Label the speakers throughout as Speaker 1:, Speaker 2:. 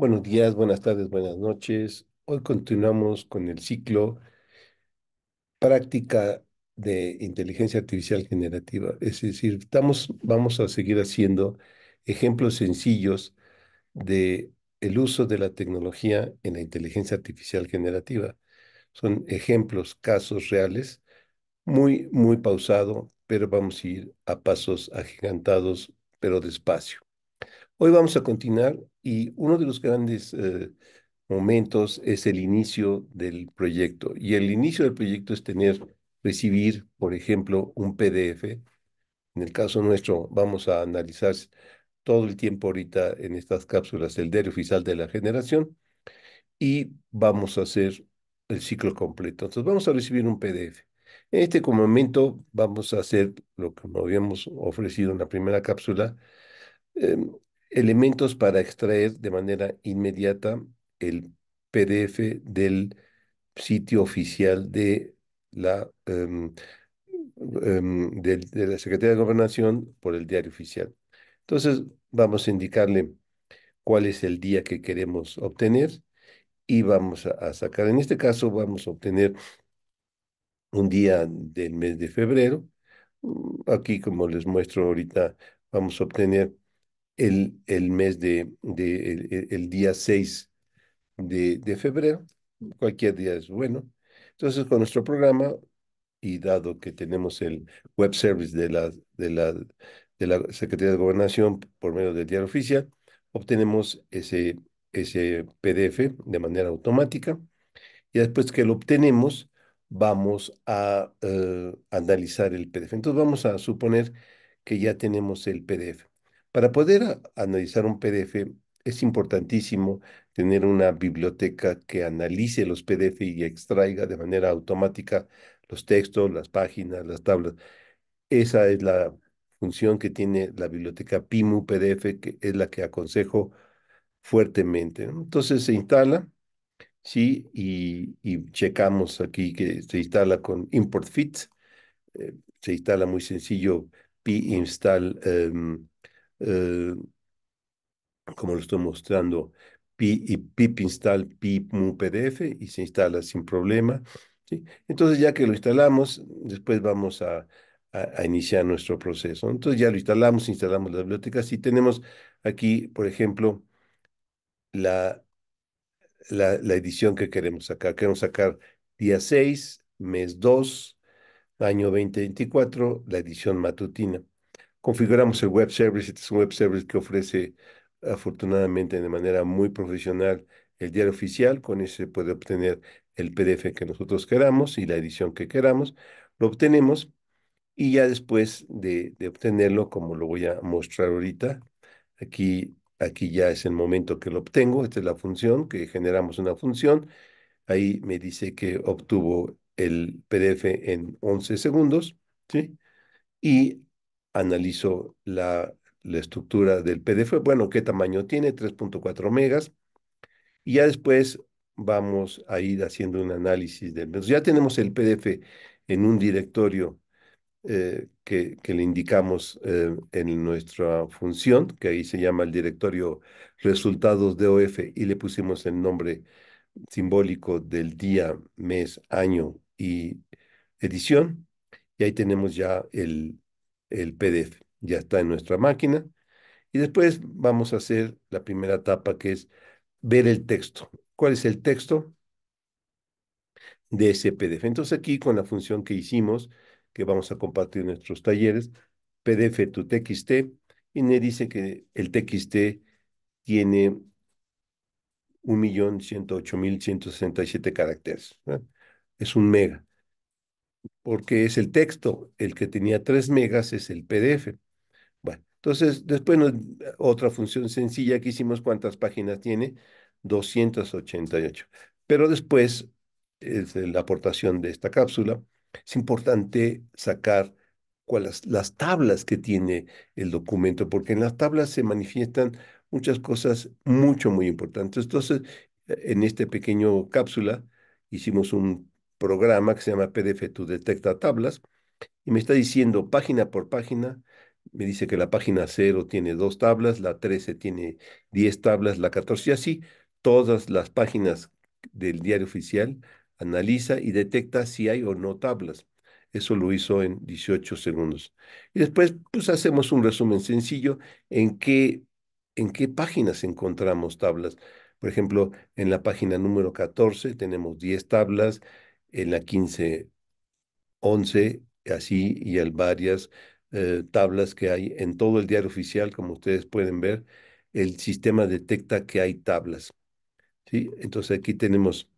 Speaker 1: Buenos días, buenas tardes, buenas noches. Hoy continuamos con el ciclo práctica de inteligencia artificial generativa. Es decir, vamos a seguir haciendo ejemplos sencillos de el uso de la tecnología en la inteligencia artificial generativa. Son ejemplos, casos reales, muy, muy pausado, pero vamos a ir a pasos agigantados, pero despacio. Hoy vamos a continuar y uno de los grandes eh, momentos es el inicio del proyecto. Y el inicio del proyecto es tener, recibir, por ejemplo, un PDF. En el caso nuestro, vamos a analizar todo el tiempo ahorita en estas cápsulas el diario oficial de la generación y vamos a hacer el ciclo completo. Entonces, vamos a recibir un PDF. En este momento vamos a hacer lo que nos habíamos ofrecido en la primera cápsula, em, elementos para extraer de manera inmediata el PDF del sitio oficial de la, em, em, de, la Secretaría de Gobernación por el diario oficial. Entonces, vamos a indicarle cuál es el día que queremos obtener y vamos a, sacar, en este caso vamos a obtener un día del mes de febrero. Mm, aquí, como les muestro ahorita, vamos a obtener el, mes de, el, día 6 de, febrero. Cualquier día es bueno. Entonces, con nuestro programa, y dado que tenemos el web service de la, de la, de la Secretaría de Gobernación por medio del diario oficial, obtenemos ese, ese PDF de manera automática. Y después que lo obtenemos, vamos a eh, analizar el PDF. Entonces vamos a suponer que ya tenemos el PDF. Para poder analizar un PDF es importantísimo tener una biblioteca que analice los PDF y extraiga de manera automática los textos, las páginas, las tablas. Esa es la función que tiene la biblioteca PIMU PDF, que es la que aconsejo fuertemente. Entonces se instala, sí, y, checamos aquí que se instala con import fit. Eh, se instala muy sencillo, install Install. Em, eh, como lo estoy mostrando, pip install pip mu pdf y se instala sin problema. Entonces ya que lo instalamos, después vamos a, iniciar nuestro proceso. Entonces ya lo instalamos, instalamos las bibliotecas y tenemos aquí, por ejemplo, la, la, la edición que queremos sacar. Queremos sacar día 6, mes 2, año 2024, la edición matutina configuramos el web service, este es un web service que ofrece afortunadamente de manera muy profesional el diario oficial, con ese puede obtener el PDF que nosotros queramos y la edición que queramos, lo obtenemos y ya después de, obtenerlo, como lo voy a mostrar ahorita, aquí, aquí ya es el momento que lo obtengo, esta es la función, que generamos una función, ahí me dice que obtuvo el PDF en 11 segundos, ¿sí? Y analizo la, estructura del PDF, bueno, qué tamaño tiene, 3.4 megas, y ya después vamos a ir haciendo un análisis del pues, Ya tenemos el PDF en un directorio eh, que, que, le indicamos eh, en nuestra función, que ahí se llama el directorio resultados de OF y le pusimos el nombre simbólico del día, mes, año y edición. Y ahí tenemos ya el, el PDF. Ya está en nuestra máquina. Y después vamos a hacer la primera etapa que es ver el texto. ¿Cuál es el texto de ese PDF? Entonces aquí con la función que hicimos, que vamos a compartir en nuestros talleres, PDF to TXT, y me dice que el TXT tiene 1.108.167 caracteres. Es un mega porque es el texto, el que tenía 3 megas es el PDF. Bueno, entonces después otra función sencilla que hicimos, ¿cuántas páginas tiene? 288. Pero después, es la aportación de esta cápsula, es importante sacar cuáles las tablas que tiene el documento, porque en las tablas se manifiestan muchas cosas mucho, muy importantes. Entonces, en esta pequeña cápsula hicimos un programa que se llama PDF tu Detecta Tablas y me está diciendo página por página, me dice que la página 0 tiene dos tablas, la 13 tiene 10 tablas, la 14 y así, todas las páginas del diario oficial analiza y detecta si hay o no tablas. Eso lo hizo en 18 segundos. Y después, pues hacemos un resumen sencillo en qué, en qué páginas encontramos tablas. Por ejemplo, en la página número 14 tenemos 10 tablas, en la 1511, así y en varias eh, tablas que hay en todo el diario oficial, como ustedes pueden ver, el sistema detecta que hay tablas. ¿sí? Entonces aquí tenemos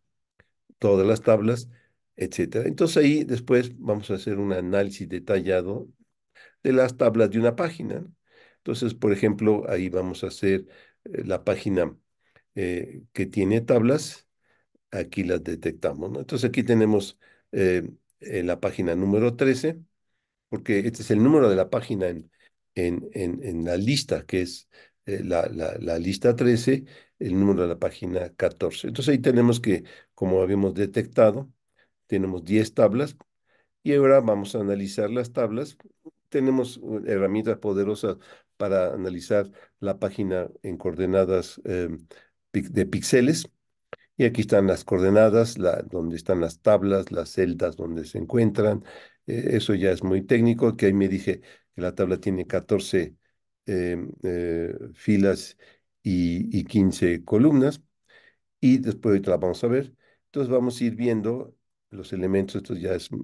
Speaker 1: todas las tablas, etc. Entonces ahí después vamos a hacer un análisis detallado de las tablas de una página. Entonces, por ejemplo, ahí vamos a hacer eh, la página eh, que tiene tablas aquí las detectamos. Entonces aquí tenemos eh, la página número 13, porque este es el número de la página en, en, la lista, que es eh, la, la, lista 13, el número de la página 14. Entonces ahí tenemos que, como habíamos detectado, tenemos 10 tablas y ahora vamos a analizar las tablas. Tenemos uh, herramientas poderosas para analizar la página en coordenadas em, de píxeles y aquí están las coordenadas, donde están las tablas, las celdas donde se encuentran. Eh, eso ya es muy técnico, que ahí me dije que la tabla tiene 14 eh, eh, filas y, 15 columnas. Y después la vamos a ver. Entonces vamos a ir viendo los elementos, esto ya es mm,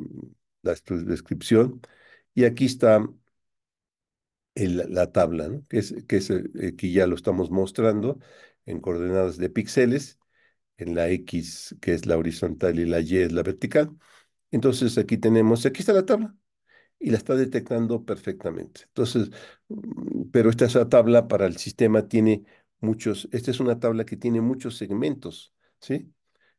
Speaker 1: la descripción. Y aquí está la tabla, que, es, que ya lo estamos mostrando en coordenadas de píxeles en la X, que es la horizontal, y la Y es la vertical. Entonces aquí tenemos, aquí está la tabla y la está detectando perfectamente. Entonces, mm, pero esta es la tabla para el sistema tiene muchos, esta es una tabla que tiene muchos segmentos, ¿sí?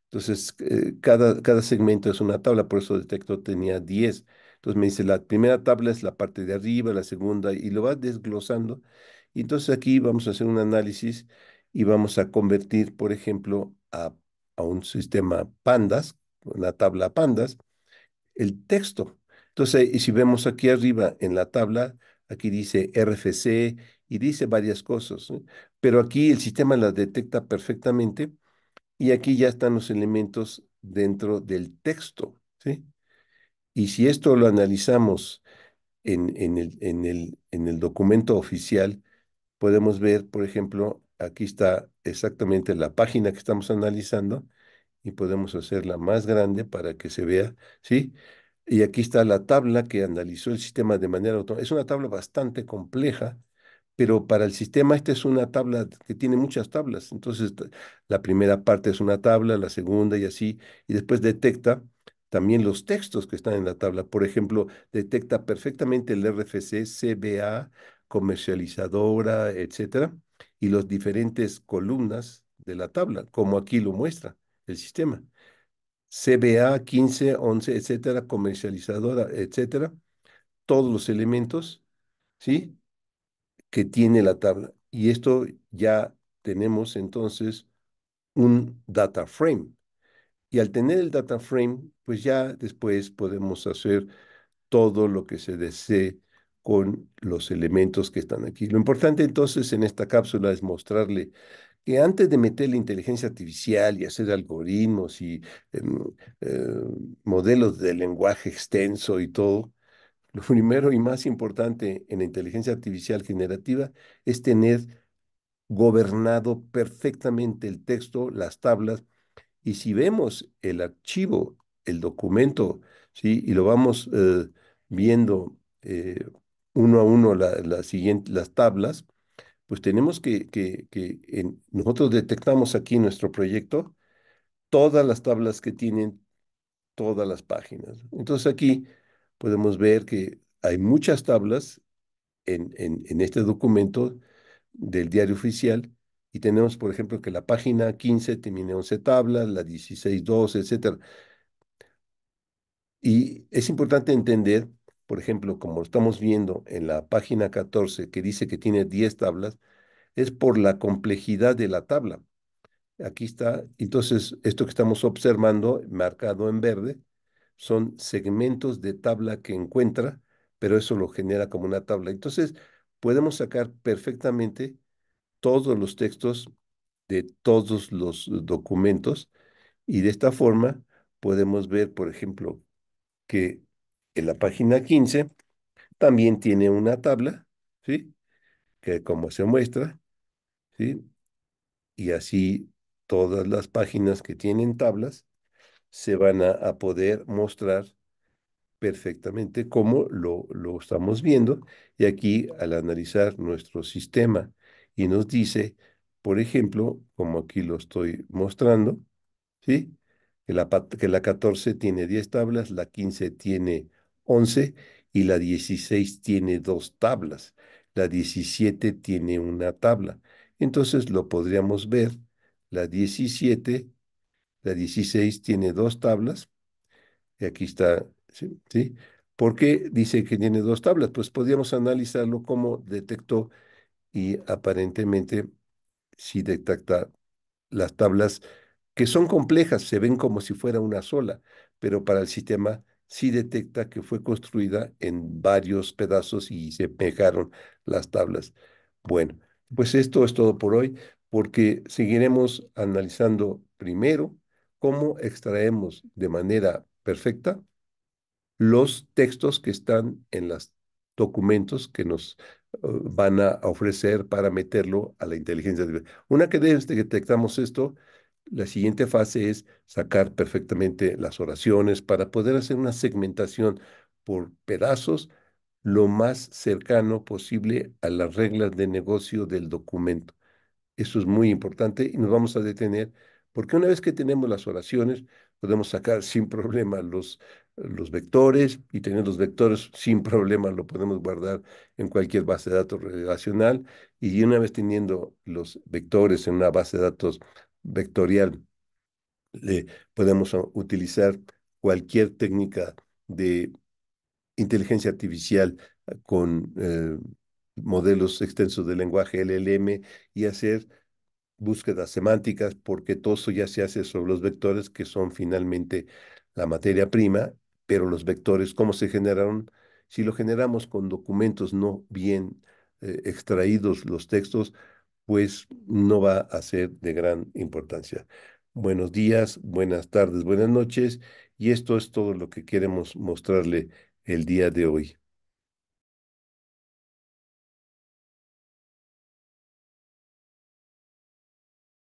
Speaker 1: Entonces, eh, cada, cada segmento es una tabla, por eso detecto tenía 10. Entonces me dice, la primera tabla es la parte de arriba, la segunda, y lo va desglosando. Y entonces aquí vamos a hacer un análisis y vamos a convertir, por ejemplo, a, un sistema pandas, una tabla pandas, el texto. Entonces, y si vemos aquí arriba en la tabla, aquí dice RFC y dice varias cosas, pero aquí el sistema la detecta perfectamente y aquí ya están los elementos dentro del texto, ¿sí? Y si esto lo analizamos en, en, el, en, el, en el documento oficial, podemos ver, por ejemplo, aquí está exactamente la página que estamos analizando y podemos hacerla más grande para que se vea, ¿sí? Y aquí está la tabla que analizó el sistema de manera automática. Es una tabla bastante compleja, pero para el sistema esta es una tabla que tiene muchas tablas. Entonces, la primera parte es una tabla, la segunda y así, y después detecta también los textos que están en la tabla. Por ejemplo, detecta perfectamente el RFC, CBA, comercializadora, etcétera y las diferentes columnas de la tabla, como aquí lo muestra el sistema. CBA 15, 11, etcétera, comercializadora, etcétera, todos los elementos, ¿sí? Que tiene la tabla. Y esto ya tenemos entonces un data frame. Y al tener el data frame, pues ya después podemos hacer todo lo que se desee con los elementos que están aquí. Lo importante entonces en esta cápsula es mostrarle que antes de meter la inteligencia artificial y hacer algoritmos y em, eh, modelos de lenguaje extenso y todo, lo primero y más importante en la inteligencia artificial generativa es tener gobernado perfectamente el texto, las tablas, y si vemos el archivo, el documento, ¿sí? y lo vamos eh, viendo eh, uno a uno las las tablas, pues tenemos que, que, que nosotros detectamos aquí en nuestro proyecto todas las tablas que tienen todas las páginas. Entonces aquí podemos ver que hay muchas tablas en, en, en este documento del diario oficial y tenemos, por ejemplo, que la página 15 tiene 11 tablas, la 16, 12, etc. Y es importante entender por ejemplo, como estamos viendo en la página 14, que dice que tiene 10 tablas, es por la complejidad de la tabla. Aquí está, entonces, esto que estamos observando, marcado en verde, son segmentos de tabla que encuentra, pero eso lo genera como una tabla. Entonces, podemos sacar perfectamente todos los textos de todos los documentos y de esta forma podemos ver, por ejemplo, que en la página 15 también tiene una tabla, ¿sí? Que como se muestra, ¿sí? Y así todas las páginas que tienen tablas se van a, poder mostrar perfectamente como lo, estamos viendo. Y aquí al analizar nuestro sistema y nos dice, por ejemplo, como aquí lo estoy mostrando, ¿sí? Que la, que la 14 tiene 10 tablas, la 15 tiene 11 y la 16 tiene dos tablas, la 17 tiene una tabla. Entonces lo podríamos ver, la 17, la 16 tiene dos tablas, y aquí está, ¿sí? ¿Por qué dice que tiene dos tablas? Pues podríamos analizarlo como detectó y aparentemente sí detecta las tablas que son complejas, se ven como si fuera una sola, pero para el sistema sí detecta que fue construida en varios pedazos y se pegaron las tablas. Bueno, pues esto es todo por hoy, porque seguiremos analizando primero cómo extraemos de manera perfecta los textos que están en los documentos que nos eh, van a ofrecer para meterlo a la inteligencia artificial. Una que detectamos esto, la siguiente fase es sacar perfectamente las oraciones para poder hacer una segmentación por pedazos lo más cercano posible a las reglas de negocio del documento. Eso es muy importante y nos vamos a detener porque una vez que tenemos las oraciones, podemos sacar sin problema los, los vectores y tener los vectores sin problema lo podemos guardar en cualquier base de datos relacional y una vez teniendo los vectores en una base de datos vectorial. Le podemos utilizar cualquier técnica de inteligencia artificial eh, con eh, modelos extensos de lenguaje LLM y hacer búsquedas semánticas porque todo eso ya se hace sobre los vectores que son finalmente la materia prima, pero los vectores, ¿cómo se generaron? Si lo generamos con documentos no bien eh, extraídos los textos, pues no va a ser de gran importancia. Buenos días, buenas tardes, buenas noches y esto es todo lo que queremos mostrarle el día de hoy.